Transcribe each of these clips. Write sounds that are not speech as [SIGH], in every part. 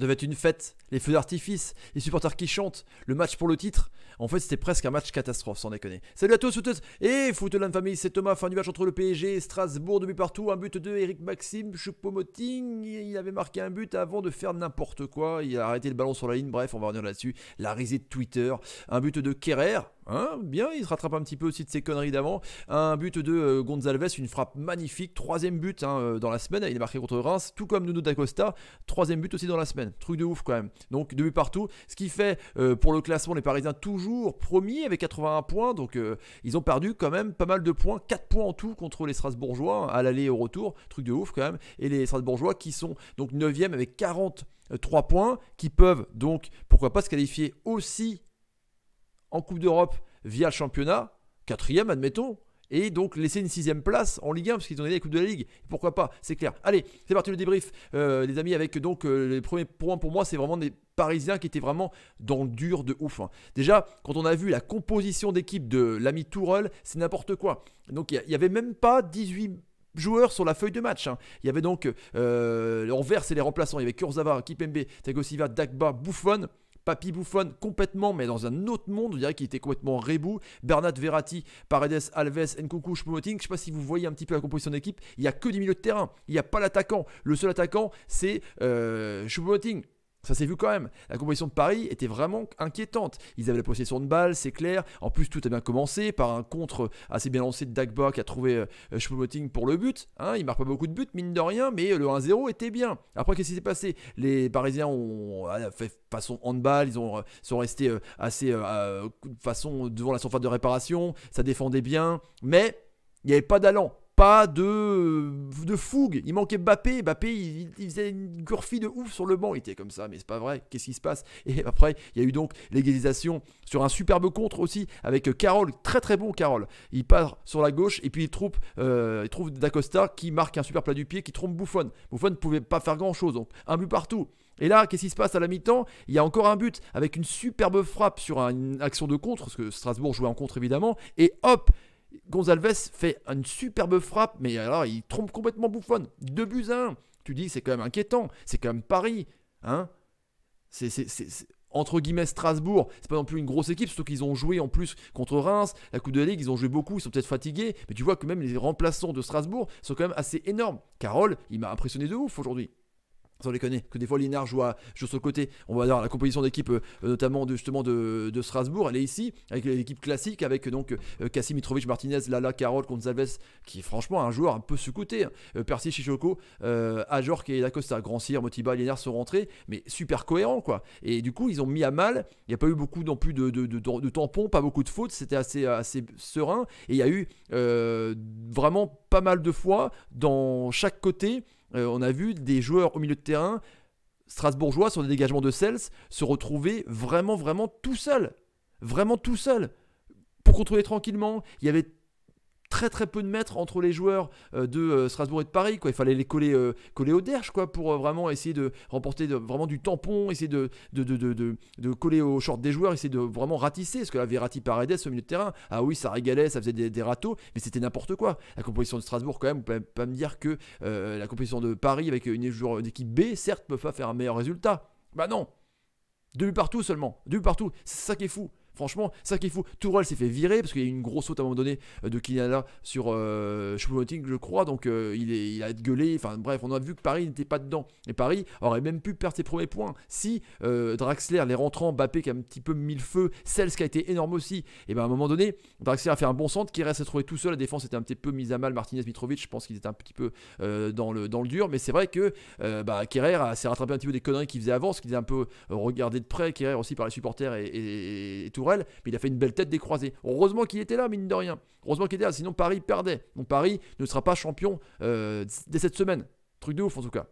devait être une fête. Les feux d'artifice, les supporters qui chantent, le match pour le titre. En fait, c'était presque un match catastrophe, sans déconner. Salut à tous, toutes. et footland famille, c'est Thomas, fin du match entre le PSG et Strasbourg, depuis partout, un but de Eric Maxime, Choupo-Moting, il avait marqué un but avant de faire n'importe quoi, il a arrêté le ballon sur la ligne, bref, on va revenir là-dessus. La risée de Twitter, un but de Kerrer, Hein, bien, il se rattrape un petit peu aussi de ses conneries d'avant. Un but de euh, Gonzalves, une frappe magnifique. Troisième but hein, euh, dans la semaine, il est marqué contre Reims, tout comme Nuno d'Acosta. Troisième but aussi dans la semaine. Truc de ouf quand même. Donc de buts partout. Ce qui fait euh, pour le classement les Parisiens toujours premiers avec 81 points. Donc ils ont perdu quand même pas mal de points. 4 points en tout contre les Strasbourgeois hein, à l'aller et au retour. Truc de ouf quand même. Et les Strasbourgeois qui sont donc 9e avec 43 points qui peuvent donc pourquoi pas se qualifier aussi en Coupe d'Europe via le championnat, quatrième, admettons, et donc laisser une sixième place en Ligue 1 parce qu'ils ont gagné la Coupe de la Ligue. Pourquoi pas C'est clair. Allez, c'est parti le débrief, euh, les amis. Avec donc euh, les premiers points pour moi, c'est vraiment des Parisiens qui étaient vraiment dans le dur de ouf. Hein. Déjà, quand on a vu la composition d'équipe de l'ami Tourelle, c'est n'importe quoi. Donc il n'y avait même pas 18 joueurs sur la feuille de match. Hein. Il y avait donc en euh, vert, les remplaçants. Il y avait Kurzawa, Kipembe, Tagosiva, Dagba, Bouffon. Papy Bouffon complètement, mais dans un autre monde, on dirait qu'il était complètement rebou. Bernard Verratti, Paredes, Alves, Nkunku, choupo Je ne sais pas si vous voyez un petit peu la composition d'équipe. Il n'y a que du milieu de terrain. Il n'y a pas l'attaquant. Le seul attaquant, c'est euh, ça s'est vu quand même. La composition de Paris était vraiment inquiétante. Ils avaient la possession de balle, c'est clair. En plus, tout a bien commencé par un contre assez bien lancé de Dagba qui a trouvé Schmoting euh, euh, pour le but. Hein. il marque pas beaucoup de buts, mine de rien, mais euh, le 1-0 était bien. Après, qu'est-ce qui s'est passé Les Parisiens ont fait façon handball. Ils sont restés assez façon devant la surface de réparation. Ça défendait bien, mais il n'y avait pas d'allant pas de, euh, de fougue. Il manquait Bappé. Bappé, il, faisait une gurfie de ouf sur le banc. Il était comme ça, mais c'est pas vrai. Qu'est-ce qui se passe Et après, il y a eu donc l'égalisation sur un superbe contre aussi avec Carole. Très très bon, Carole. Il part sur la gauche et puis il trouve, euh, il trouve D'Acosta qui marque un super plat du pied qui trompe Bouffon. Bouffon ne pouvait pas faire grand-chose. Donc un but partout. Et là, qu'est-ce qui se passe à la mi-temps Il y a encore un but avec une superbe frappe sur une action de contre, parce que Strasbourg jouait en contre évidemment, et hop, Gonzalves fait une superbe frappe, mais alors il trompe complètement Bouffon. 2 buts à 1. Tu dis, c'est quand même inquiétant, c'est quand même Paris. Hein c'est, entre guillemets Strasbourg, c'est pas non plus une grosse équipe, surtout qu'ils ont joué en plus contre Reims, la Coupe de Ligue, ils ont joué beaucoup, ils sont peut-être fatigués, mais tu vois que même les remplaçants de Strasbourg sont quand même assez énormes. Carole, il m'a impressionné de ouf aujourd'hui les connaît que des fois Linard joue, à, joue sur le côté. On va voir la composition d'équipe, euh, euh, notamment de, justement de, Strasbourg, elle est ici, avec l'équipe classique, avec donc euh, Mitrovic, Martinez, Lala, Carole, Gonzalez, qui est franchement un joueur un peu sous hein. euh, Percy, Chichoko, Ajor qui est d'Acosta, Grand-Cyr, Motiba, Linard sont rentrés, mais super cohérents quoi. Et du coup, ils ont mis à mal, il n'y a pas eu beaucoup non plus de, de, tampons, pas beaucoup de fautes, c'était assez, assez serein. Et il y a eu vraiment pas mal de fois dans chaque côté euh, on a vu des joueurs au milieu de terrain strasbourgeois sur des dégagements de Cels se retrouver vraiment, vraiment tout seul. Vraiment tout seul. Pour contrôler tranquillement. Il y avait très très peu de mètres entre les joueurs euh, de euh, Strasbourg et de Paris. Quoi. Il fallait les coller, euh, coller au derge quoi, pour vraiment essayer de remporter vraiment du tampon, essayer de, de, coller aux short des joueurs, essayer de vraiment ratisser. Parce que là, Verratti Paredes au milieu de terrain, ah oui, ça régalait, ça faisait des, des râteaux, mais c'était n'importe quoi. La composition de Strasbourg, quand même, vous pouvez pas me dire que la composition de Paris avec une, équipe B, certes, peut pas faire un meilleur résultat. Bah non! Deux buts partout seulement, deux buts partout, c'est ça qui est fou. Franchement, ça qui est fou. Tourelle s'est fait virer parce qu'il y a eu une grosse saute à un moment donné euh, de Kinala sur euh, je crois. Donc euh, il, est, il a gueulé. Enfin bref, on a vu que Paris n'était pas dedans. Et Paris aurait même pu perdre ses premiers points si euh, Draxler, les rentrants, Mbappé qui a un petit peu mis le feu, Cels qui a été énorme aussi. Et bien à un moment donné, Draxler a fait un bon centre qui reste à trouver tout seul. La défense était un petit peu mise à mal. Martinez, Mitrovic, je pense qu'il était un petit peu dans, le, dans le dur. Mais c'est vrai que bah, s'est rattrapé un petit peu des conneries qu'il faisait avant, ce qu'il était un peu regardé de près. Kerrer aussi par les supporters et, et, mais il a fait une belle tête des croisés. Heureusement qu'il était là, mine de rien. Heureusement qu'il était là, sinon Paris perdait. Donc Paris ne sera pas champion euh, dès cette semaine. Truc de ouf en tout cas.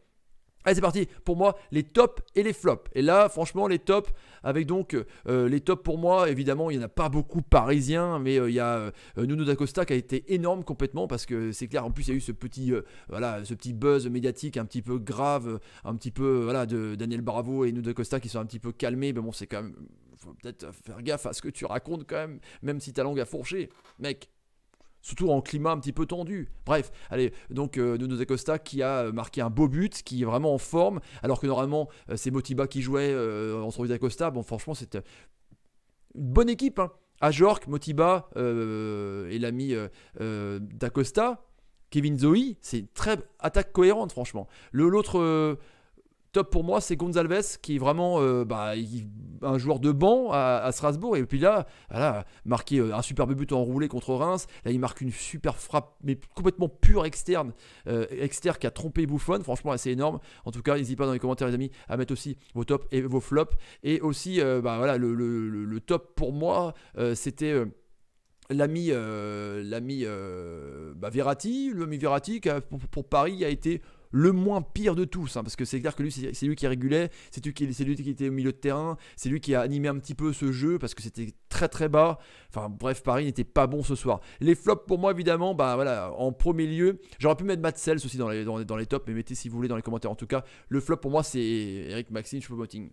Allez, c'est parti pour moi, les tops et les flops. Et là, franchement, les tops, avec donc euh, euh, les tops pour moi, évidemment, il n'y en a pas beaucoup parisiens, mais il y a euh, Nuno d'Acosta qui a été énorme complètement parce que c'est clair, en plus, il y a eu ce petit, voilà, ce petit buzz médiatique un petit peu grave, un petit peu voilà, de Daniel Bravo et Nuno d'Acosta qui sont un petit peu calmés. Mais bon, c'est quand même faut peut-être faire gaffe à ce que tu racontes quand même, même si ta langue a fourché, mec. Surtout en climat un petit peu tendu. Bref, allez, donc Nuno euh, Acosta qui a euh, marqué un beau but, qui est vraiment en forme, alors que normalement euh, c'est Motiba qui jouait en entre Nuno Bon, franchement, c'est une bonne équipe. Hein. Motiba et l'ami d'Acosta, Kevin Zoe, c'est une très attaque cohérente, franchement. L'autre Top pour moi, c'est Gonzalves qui est vraiment euh, bah, un joueur de banc à, Strasbourg. Et puis là, voilà, marqué euh, un superbe but enroulé contre Reims. Là, il marque une super frappe, mais complètement pure externe. Euh, externe qui a trompé Bouffon. Franchement, c'est énorme. En tout cas, n'hésitez pas dans les commentaires, les amis, à mettre aussi vos tops et vos flops. Et aussi, bah, voilà, le, top pour moi, c'était l'ami l'ami bah, Verratti. L'ami Verratti qui pour Paris a été le moins pire de tous, hein, parce que c'est clair que lui, c'est lui qui régulait, c'est lui qui, qui était au milieu de terrain, c'est lui qui a animé un petit peu ce jeu, parce que c'était très très bas. Enfin bref, Paris n'était pas bon ce soir. Les flops pour moi, évidemment, bah voilà, en premier lieu, j'aurais pu mettre Matt Sells aussi dans les, dans, les tops, mais mettez si vous voulez dans les commentaires en tout cas. Le flop pour moi, c'est Eric je Choupo-Moting.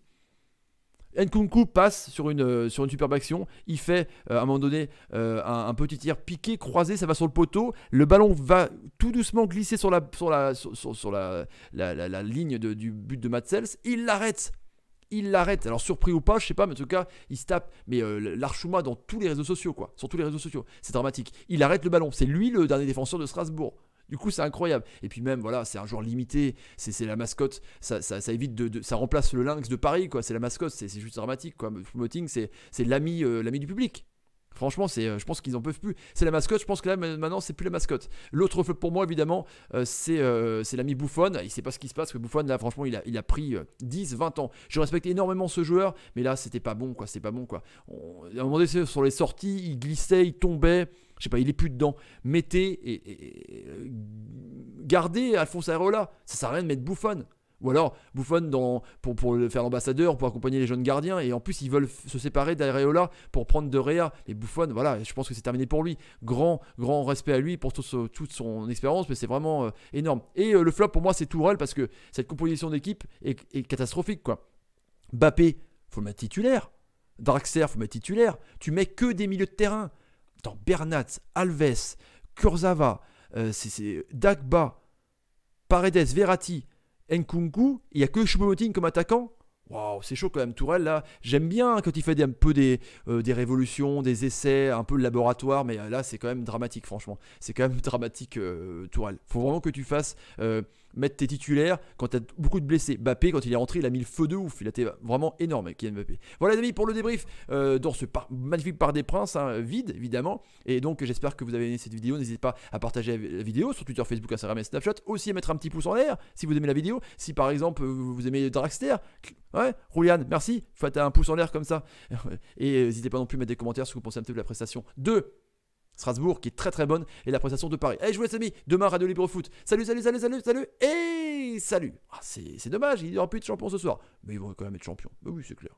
Nkunku passe sur une, euh, sur une superbe action. Il fait euh, à un moment donné euh, un, petit tir piqué, croisé, ça va sur le poteau. Le ballon va tout doucement glisser sur la, sur la, sur, la, la, ligne du but de Matsels. Il l'arrête. Il l'arrête. Alors surpris ou pas, je sais pas, mais en tout cas, il se tape. Mais l'Archuma dans tous les réseaux sociaux, quoi. Sur tous les réseaux sociaux. C'est dramatique. Il arrête le ballon. C'est lui le dernier défenseur de Strasbourg. Du coup, c'est incroyable. Et puis même, voilà, c'est un joueur limité. C'est la mascotte. Ça, ça, évite de, Ça remplace le lynx de Paris, quoi. C'est la mascotte. C'est juste dramatique, quoi. Promoting, c'est l'ami euh, l'ami du public. Franchement, c'est, euh, je pense qu'ils n'en peuvent plus. C'est la mascotte, je pense que là maintenant c'est plus la mascotte. L'autre flop pour moi évidemment, euh, c'est, euh, c'est l'ami Bouffon. Il sait pas ce qui se passe, que Bouffon là franchement il a, il a pris 10, 20 ans. Je respecte énormément ce joueur, mais là c'était pas bon quoi, c'est pas bon quoi. à un moment donné sur les sorties, il glissait, il tombait. Je sais pas, il est plus dedans. Mettez et, gardez Alphonse Areola. Ça sert à rien de mettre Bouffon. Ou alors Bouffon, dans, pour, le faire l'ambassadeur, pour accompagner les jeunes gardiens. Et en plus, ils veulent se séparer d'Areola pour prendre De Réa. Et Bouffon, voilà, je pense que c'est terminé pour lui. Grand, grand respect à lui pour toute son expérience, mais c'est vraiment euh, énorme. Et euh, le flop pour moi, c'est Tourelle parce que cette composition d'équipe est, catastrophique. quoi. Bappé, faut le mettre titulaire. Draxler, faut le mettre titulaire. Tu mets que des milieux de terrain. Dans Bernat, Alves, Kurzawa, euh, c'est Dagba, Paredes, Verratti Nkunku, il n'y a que choupo comme attaquant Waouh, c'est chaud quand même, Tourelle là. J'aime bien quand il fait un peu des, euh, des, révolutions, des essais, un peu le laboratoire, mais euh, là c'est quand même dramatique, franchement. C'est quand même [LAUGHS] dramatique, euh, Il Faut vraiment que tu fasses euh, mettre tes titulaires quand t'as beaucoup de blessés. Bappé, quand il est rentré, il a mis le feu de ouf. Il a été vraiment énorme, Kylian Mbappé. Voilà, les amis, pour le débrief euh, dans ce magnifique Parc des Princes, hein, vide, évidemment. Et donc, j'espère que vous avez aimé cette vidéo. N'hésitez pas à partager la vidéo sur Twitter, Facebook, Instagram et Snapchat. Aussi, à mettre un petit pouce en l'air si vous aimez la vidéo. Si par exemple, euh, vous aimez Dragster, ouais, Rouyan, merci. Faites un pouce en l'air comme ça. [LAUGHS] Et euh, n'hésitez pas non plus à mettre des commentaires si vous pensez un peu de la prestation 2 Strasbourg qui est très très bonne et la prestation de Paris. Allez je vous amis, demain Radio Libre Foot. Salut, salut, salut, salut, salut et salut. Ah, c'est dommage, il n'y aura plus de champion ce soir. Mais ils vont quand même être champions. Mais bah oui, c'est clair.